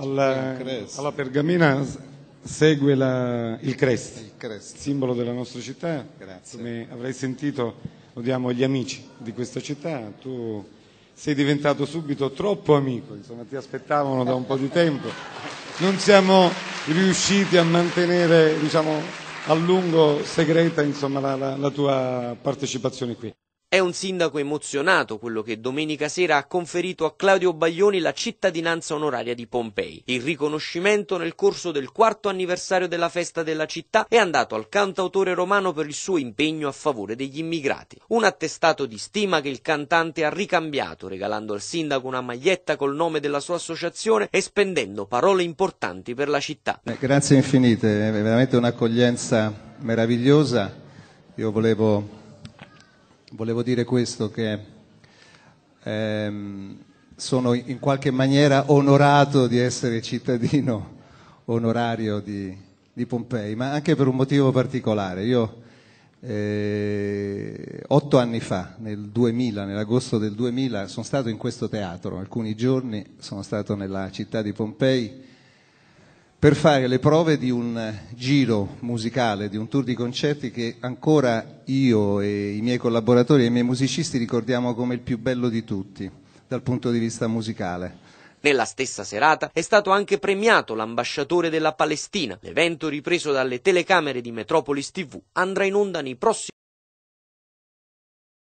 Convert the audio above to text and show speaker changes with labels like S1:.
S1: alla, alla pergamena segue la, il, crest, il, crest, simbolo della nostra città. Grazie. Come avrai sentito, odiamo gli amici di questa città. Tu sei diventato subito troppo amico, insomma, ti aspettavano da un po' di tempo. Non siamo riusciti a mantenere diciamo, a lungo segreta insomma, la, la, la tua partecipazione qui.
S2: È un sindaco emozionato quello che domenica sera ha conferito a Claudio Baglioni la cittadinanza onoraria di Pompei. Il riconoscimento nel corso del quarto anniversario della festa della città è andato al cantautore romano per il suo impegno a favore degli immigrati. Un attestato di stima che il cantante ha ricambiato regalando al sindaco una maglietta col nome della sua associazione e spendendo parole importanti per la città. Eh, grazie
S3: infinite, è veramente un'accoglienza meravigliosa. Io volevo volevo dire questo che ehm, sono in qualche maniera onorato di essere cittadino onorario di, di Pompei, ma anche per un motivo particolare. Io eh, otto anni fa, nel 2000, nell'agosto del 2000, sono stato in questo teatro, alcuni giorni sono stato nella città di Pompei per fare le prove di un giro musicale, di un tour di concerti che ancora io e i miei collaboratori e i miei musicisti ricordiamo come il più bello di tutti dal punto di vista musicale.
S2: Nella stessa serata è stato anche premiato l'ambasciatore della Palestina. L'evento ripreso dalle telecamere di Metropolis TV andrà in onda nei prossimi